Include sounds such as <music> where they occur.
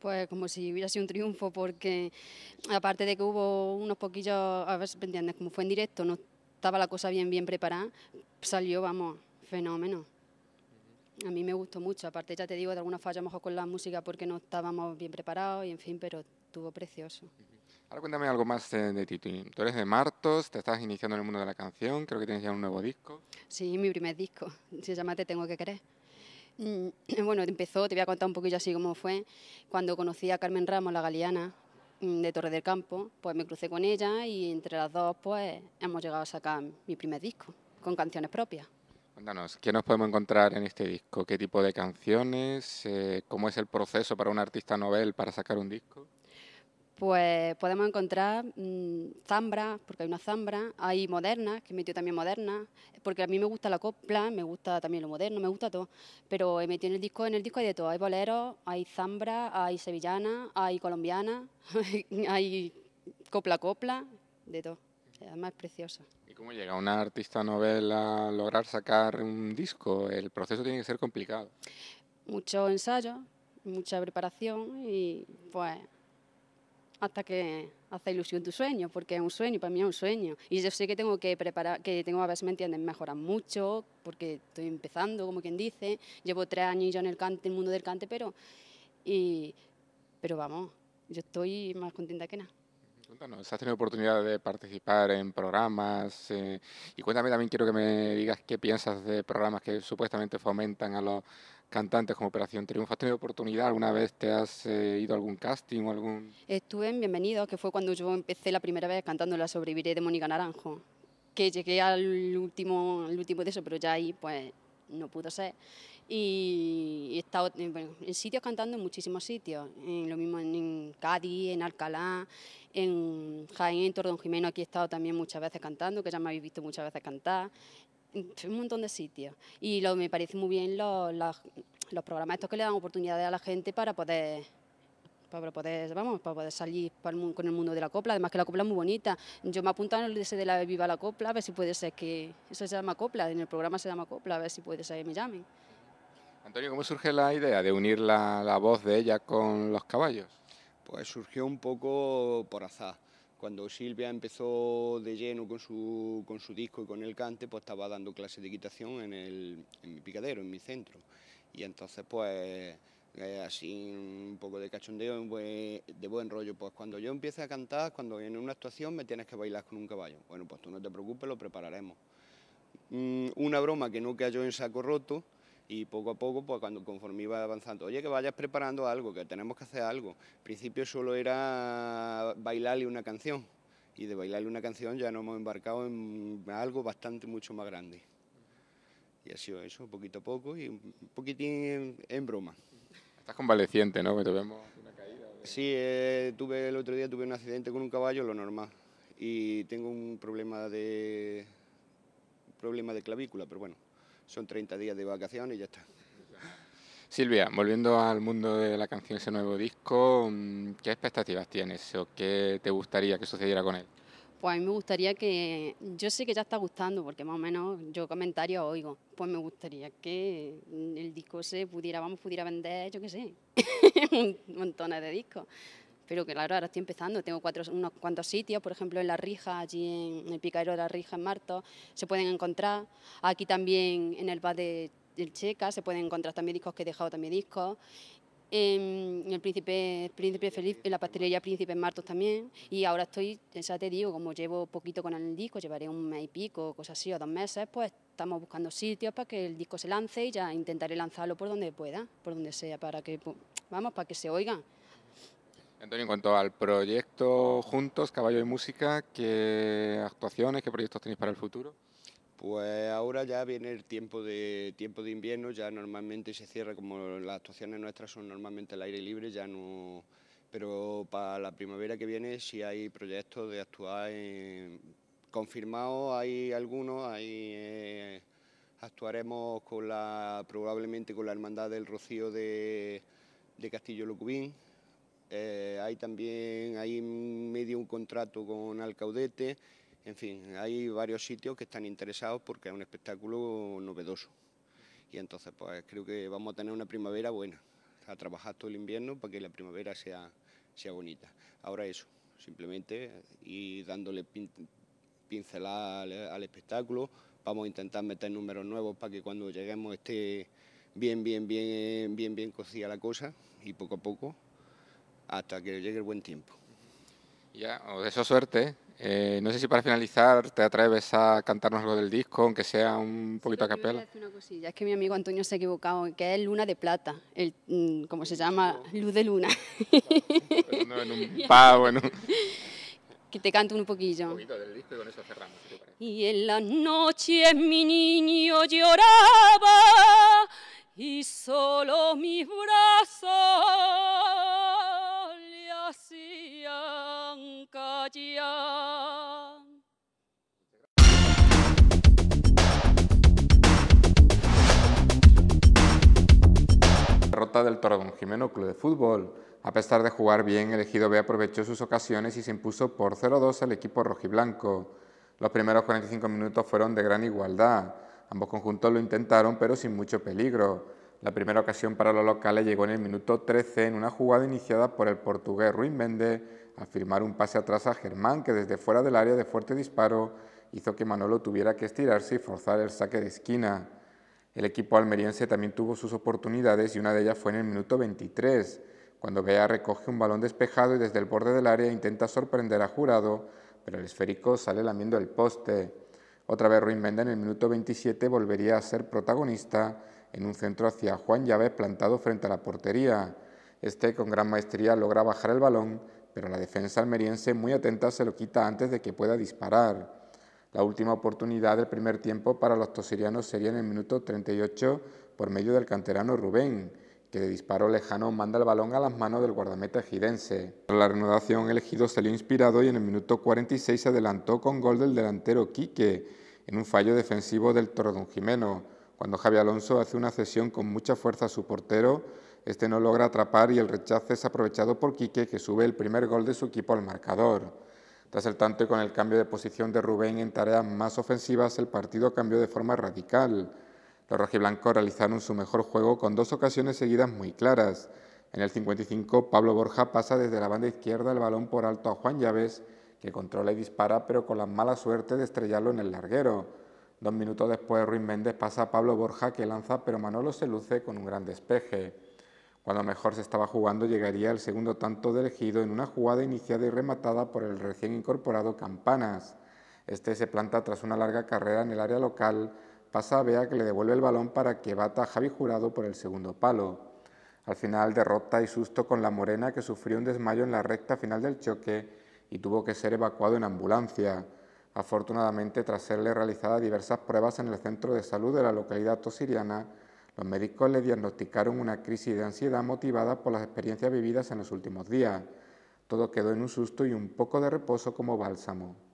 pues como si hubiera sido un triunfo, porque aparte de que hubo unos poquillos, a ver si me entiendes, como fue en directo, no estaba la cosa bien, bien preparada, salió, vamos, fenómeno. A mí me gustó mucho, aparte ya te digo, de alguna falla mejor con la música porque no estábamos bien preparados y en fin, pero estuvo precioso. Ahora cuéntame algo más eh, de ti. Tú eres de Martos, te estás iniciando en el mundo de la canción, creo que tienes ya un nuevo disco. Sí, mi primer disco, se llama Te tengo que querer. Mm, <clears throat> bueno, empezó, te voy a contar un poquillo así como fue. Cuando conocí a Carmen Ramos, la galeana mm, de Torre del Campo, pues me crucé con ella y entre las dos pues hemos llegado a sacar mi primer disco con canciones propias. Cuéntanos, ¿qué nos podemos encontrar en este disco? ¿Qué tipo de canciones? Eh, ¿Cómo es el proceso para un artista novel para sacar un disco? pues podemos encontrar mm, Zambra, porque hay una zambra, hay Moderna, que he metido también Moderna, porque a mí me gusta la copla, me gusta también lo moderno, me gusta todo, pero he eh, metido en el disco, en el disco hay de todo, hay boleros, hay Zambra, hay sevillana hay colombiana <laughs> hay copla copla, de todo. Además es preciosa. ¿Y cómo llega una artista novel a lograr sacar un disco? El proceso tiene que ser complicado. Mucho ensayo, mucha preparación y pues hasta que hace ilusión tu sueño, porque es un sueño, para mí es un sueño. Y yo sé que tengo que preparar, que tengo a veces, me entienden, mejorar mucho, porque estoy empezando, como quien dice. Llevo tres años yo en el, cante, en el mundo del cante, pero, pero vamos, yo estoy más contenta que nada. Cuéntanos, ¿has tenido oportunidad de participar en programas? Eh, y cuéntame también, quiero que me digas qué piensas de programas que supuestamente fomentan a los cantantes como Operación Triunfo. ¿Has tenido oportunidad alguna vez? ¿Te has eh, ido a algún casting o algún...? Estuve en Bienvenido, que fue cuando yo empecé la primera vez cantando La Sobreviviré de Mónica Naranjo, que llegué al último, al último de eso, pero ya ahí pues no pudo ser y he estado en sitios cantando en muchísimos sitios, en lo mismo en, Cádiz, en Alcalá, en Jaén, en Tordón Jimeno, aquí he estado también muchas veces cantando, que ya me habéis visto muchas veces cantar, en un montón de sitios. Y lo, me parece muy bien los, programas estos que le dan oportunidades a la gente para poder para poder, vamos, para poder salir con el mundo de la copla, además que la copla es muy bonita. Yo me apunto en el de la Viva la Copla, a ver si puede ser que eso se llama copla, en el programa se llama copla, a ver si puede ser que me llamen. Antonio, ¿cómo surge la idea de unir la, voz de ella con los caballos? Pues surgió un poco por azar cuando Silvia empezó de lleno con su, disco y con el cante, pues estaba dando clases de equitación en, el, mi picadero, en mi centro. Y entonces, pues, eh, así un poco de cachondeo, de buen rollo, pues cuando yo empiece a cantar, cuando en una actuación me tienes que bailar con un caballo. Bueno, pues tú no te preocupes, lo prepararemos. Mm, una broma que no cayó en saco roto, y poco a poco, pues cuando conforme iba avanzando, oye, que vayas preparando algo, que tenemos que hacer algo. Al principio solo era bailarle una canción y de bailarle una canción ya nos hemos embarcado en algo bastante mucho más grande. Y ha sido eso, poquito a poco y un poquitín en broma. Estás convaleciente, ¿no? Que vemos una caída. Sí, eh, tuve el otro día tuve un accidente con un caballo, lo normal. Y tengo un problema de problema de clavícula, pero bueno, son 30 días de vacaciones y ya está. Silvia, volviendo al mundo de la canción, ese nuevo disco, mm, ¿qué expectativas tienes o qué te gustaría que sucediera con él? Pues a mí me gustaría que, yo sé que ya está gustando, porque más o menos yo comentarios oigo, pues me gustaría que mm, el disco se pudiera, vamos, pudiera vender, yo qué sé, <laughs> montones de discos pero que claro, ahora estoy empezando, tengo cuatro, unos cuantos sitios, por ejemplo en La Rija, allí en el Picairo de La Rija, en Marto, se pueden encontrar, aquí también en el bar del Checa se pueden encontrar también discos que he dejado también discos, en el Príncipe, Príncipe Felipe, en la pastelería Príncipe en Martos también, y ahora estoy, ya te digo, como llevo poquito con el disco, llevaré un mes y pico, cosas así, o dos meses, pues estamos buscando sitios para que el disco se lance y ya intentaré lanzarlo por donde pueda, por donde sea, para que, vamos, para que se oiga. Antonio, en cuanto al proyecto Juntos, Caballo y Música, ¿qué actuaciones, qué proyectos tenéis para el futuro? Pues ahora ya viene el tiempo de tiempo de invierno, ya normalmente se cierra como las actuaciones nuestras son normalmente al aire libre, ya no pero para la primavera que viene sí hay proyectos de actuar confirmados, hay algunos, Ahí eh, actuaremos con la probablemente con la Hermandad del Rocío de, de Castillo Lucubín eh, hay también hay medio un contrato con Alcaudete, en fin, hay varios sitios que están interesados porque es un espectáculo novedoso. Y entonces pues creo que vamos a tener una primavera buena, a trabajar todo el invierno para que la primavera sea, sea bonita. Ahora eso, simplemente ir dándole pincelada al, al espectáculo, vamos a intentar meter números nuevos para que cuando lleguemos esté bien, bien, bien, bien, bien cocida la cosa y poco a poco hasta que llegue el buen tiempo. Ya, de deseo suerte. Eh, no sé si para finalizar te atreves a cantarnos algo del disco, aunque sea un poquito a capela. Una es que mi amigo Antonio se ha equivocado, que es Luna de Plata, el, mm, ¿cómo se llama? <laughs> Luz de Luna. en un <laughs> <laughs> Que te canto un poquillo. Un poquito del disco y con eso cerramos. y en las noches mi niño lloraba y solo mis brazos del Torreón Jimeno Club de Fútbol. A pesar de jugar bien, el ejido B aprovechó sus ocasiones y se impuso por 0-2 al equipo rojiblanco. Los primeros 45 minutos fueron de gran igualdad. Ambos conjuntos lo intentaron, pero sin mucho peligro. La primera ocasión para los locales llegó en el minuto 13 en una jugada iniciada por el portugués Ruiz Méndez al firmar un pase atrás a Germán que desde fuera del área de fuerte disparo hizo que Manolo tuviera que estirarse y forzar el saque de esquina. El equipo almeriense también tuvo sus oportunidades y una de ellas fue en el minuto 23, cuando Bea recoge un balón despejado y desde el borde del área intenta sorprender a Jurado, pero el esférico sale lamiendo el poste. Otra vez Ruiz Menda en el minuto 27 volvería a ser protagonista en un centro hacia Juan Llaves plantado frente a la portería. Este con gran maestría logra bajar el balón, pero la defensa almeriense muy atenta se lo quita antes de que pueda disparar. La última oportunidad del primer tiempo para los tosirianos sería en el minuto 38 por medio del canterano Rubén, que de disparo lejano manda el balón a las manos del guardameta ejidense. la reanudación, elegido salió inspirado y en el minuto 46 se adelantó con gol del delantero Quique, en un fallo defensivo del Tordón Jimeno. Cuando Javi Alonso hace una cesión con mucha fuerza a su portero, este no logra atrapar y el rechazo es aprovechado por Quique, que sube el primer gol de su equipo al marcador. Tras el tanto y con el cambio de posición de Rubén en tareas más ofensivas, el partido cambió de forma radical. Los rojiblancos realizaron su mejor juego con dos ocasiones seguidas muy claras. En el 55, Pablo Borja pasa desde la banda izquierda el balón por alto a Juan Llaves, que controla y dispara, pero con la mala suerte de estrellarlo en el larguero. Dos minutos después, Ruiz Méndez pasa a Pablo Borja, que lanza, pero Manolo se luce con un gran despeje. Cuando mejor se estaba jugando llegaría el segundo tanto del Ejido en una jugada iniciada y rematada por el recién incorporado Campanas. Este se planta tras una larga carrera en el área local, pasa a Bea que le devuelve el balón para que bata a Javi Jurado por el segundo palo. Al final derrota y susto con la Morena que sufrió un desmayo en la recta final del choque y tuvo que ser evacuado en ambulancia. Afortunadamente, tras serle realizadas diversas pruebas en el centro de salud de la localidad tosiriana, los médicos le diagnosticaron una crisis de ansiedad motivada por las experiencias vividas en los últimos días. Todo quedó en un susto y un poco de reposo como bálsamo.